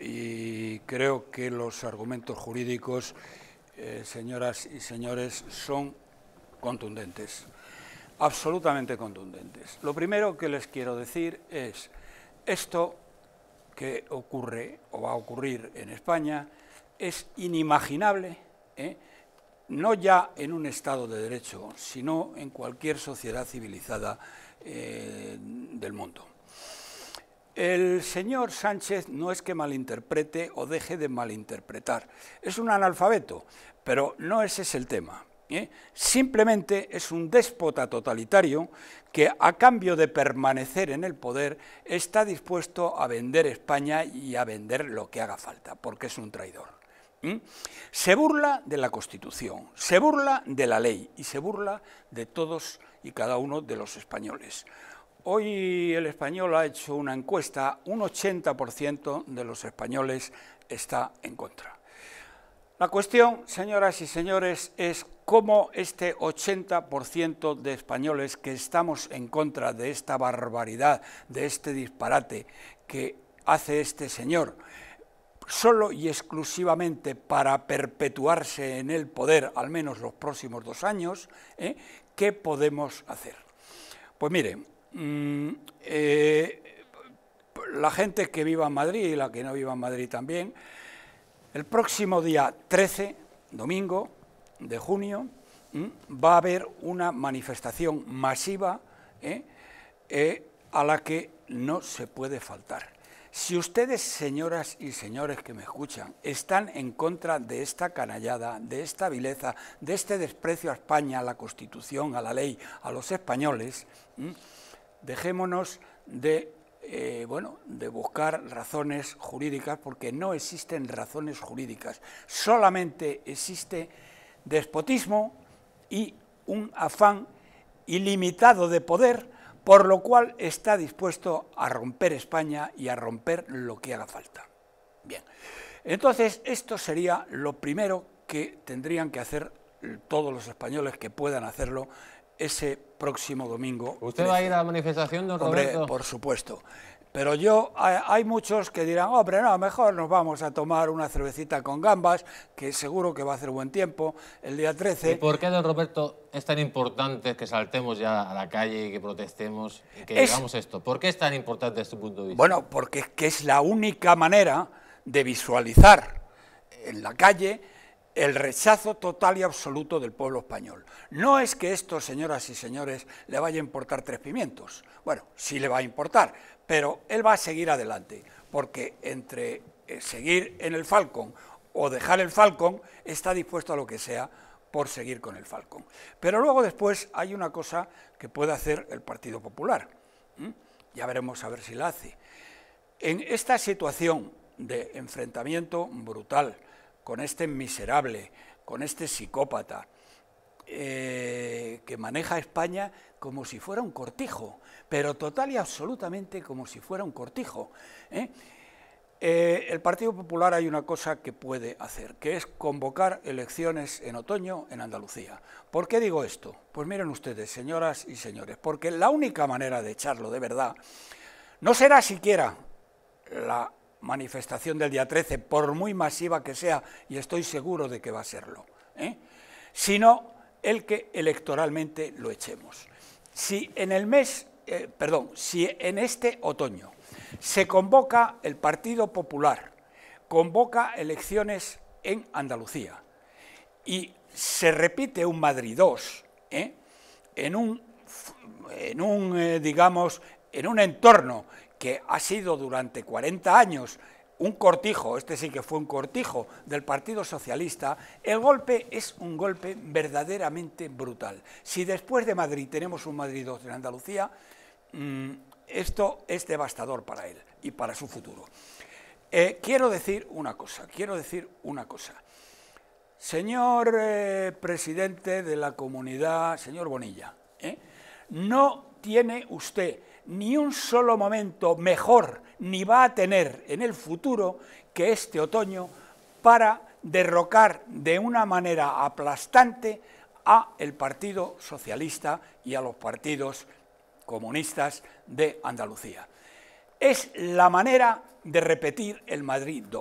y creo que los argumentos jurídicos, eh, señoras y señores, son contundentes, absolutamente contundentes. Lo primero que les quiero decir es, esto que ocurre o va a ocurrir en España es inimaginable, ¿eh? no ya en un Estado de Derecho, sino en cualquier sociedad civilizada eh, del mundo. El señor Sánchez no es que malinterprete o deje de malinterpretar. Es un analfabeto, pero no ese es el tema. ¿eh? Simplemente es un déspota totalitario que a cambio de permanecer en el poder está dispuesto a vender España y a vender lo que haga falta, porque es un traidor. Se burla de la Constitución, se burla de la ley y se burla de todos y cada uno de los españoles. Hoy el español ha hecho una encuesta, un 80% de los españoles está en contra. La cuestión, señoras y señores, es cómo este 80% de españoles que estamos en contra de esta barbaridad, de este disparate que hace este señor, solo y exclusivamente para perpetuarse en el poder al menos los próximos dos años, ¿eh? ¿qué podemos hacer? Pues miren, Mm, eh, la gente que viva en Madrid y la que no viva en Madrid también, el próximo día 13, domingo de junio, mm, va a haber una manifestación masiva eh, eh, a la que no se puede faltar. Si ustedes, señoras y señores que me escuchan, están en contra de esta canallada, de esta vileza, de este desprecio a España, a la Constitución, a la ley, a los españoles, mm, Dejémonos de, eh, bueno, de buscar razones jurídicas, porque no existen razones jurídicas. Solamente existe despotismo y un afán ilimitado de poder, por lo cual está dispuesto a romper España y a romper lo que haga falta. Bien, entonces esto sería lo primero que tendrían que hacer todos los españoles que puedan hacerlo ese próximo domingo. ¿Usted va a ir a la manifestación, don Hombre, por supuesto. Pero yo, hay muchos que dirán, hombre, no, mejor nos vamos a tomar una cervecita con gambas, que seguro que va a hacer buen tiempo, el día 13. ¿Y por qué, don Roberto, es tan importante que saltemos ya a la calle y que protestemos que hagamos esto? ¿Por qué es tan importante desde tu punto de vista? Bueno, porque es que es la única manera de visualizar en la calle el rechazo total y absoluto del pueblo español. No es que esto, señoras y señores, le vaya a importar tres pimientos. Bueno, sí le va a importar, pero él va a seguir adelante, porque entre eh, seguir en el Falcon o dejar el Falcon, está dispuesto a lo que sea por seguir con el Falcon. Pero luego después hay una cosa que puede hacer el Partido Popular. Ya veremos a ver si la hace. En esta situación de enfrentamiento brutal con este miserable, con este psicópata, eh, que maneja España como si fuera un cortijo, pero total y absolutamente como si fuera un cortijo. ¿eh? Eh, el Partido Popular hay una cosa que puede hacer, que es convocar elecciones en otoño en Andalucía. ¿Por qué digo esto? Pues miren ustedes, señoras y señores, porque la única manera de echarlo de verdad no será siquiera la manifestación del día 13, por muy masiva que sea, y estoy seguro de que va a serlo, ¿eh? sino el que electoralmente lo echemos. Si en el mes, eh, perdón, si en este otoño se convoca el Partido Popular, convoca elecciones en Andalucía y se repite un Madrid 2, ¿eh? en un, en un digamos, en un entorno que ha sido durante 40 años un cortijo, este sí que fue un cortijo del Partido Socialista, el golpe es un golpe verdaderamente brutal. Si después de Madrid tenemos un Madrid 2 en Andalucía, mm, esto es devastador para él y para su futuro. Eh, quiero decir una cosa, quiero decir una cosa. Señor eh, presidente de la comunidad, señor Bonilla, ¿eh? no tiene usted ni un solo momento mejor ni va a tener en el futuro que este otoño para derrocar de una manera aplastante a el Partido Socialista y a los partidos comunistas de Andalucía. Es la manera de repetir el Madrid II.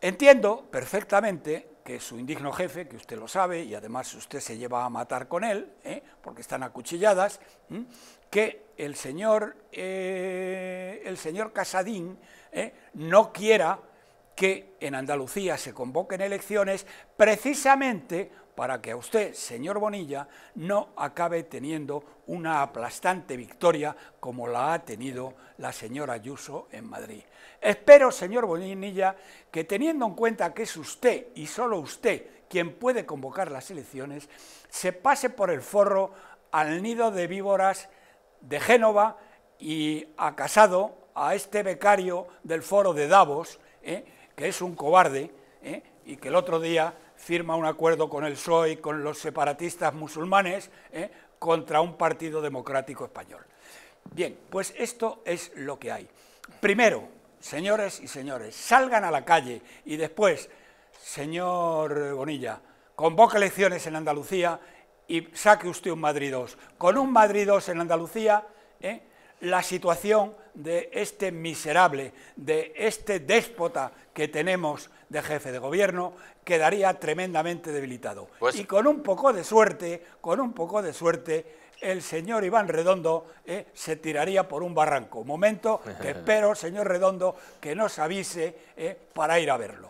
Entiendo perfectamente que su indigno jefe, que usted lo sabe, y además usted se lleva a matar con él, ¿eh? porque están acuchilladas, que el señor, eh, el señor Casadín eh, no quiera que en Andalucía se convoquen elecciones precisamente para que a usted, señor Bonilla, no acabe teniendo una aplastante victoria como la ha tenido la señora Ayuso en Madrid. Espero, señor Bonilla, que teniendo en cuenta que es usted y solo usted quien puede convocar las elecciones, se pase por el forro al nido de víboras de Génova y ha Casado, a este becario del foro de Davos, ¿eh? que es un cobarde ¿eh? y que el otro día firma un acuerdo con el PSOE con los separatistas musulmanes ¿eh? contra un partido democrático español. Bien, pues esto es lo que hay. Primero, señores y señores, salgan a la calle y después, señor Bonilla, convoca elecciones en Andalucía y saque usted un Madrid 2. Con un Madrid 2 en Andalucía, ¿eh? la situación de este miserable, de este déspota que tenemos de jefe de gobierno, quedaría tremendamente debilitado. Pues- y con un poco de suerte, con un poco de suerte, el señor Iván Redondo ¿eh? se tiraría por un barranco. Momento que espero, señor Redondo, que nos avise ¿eh? para ir a verlo.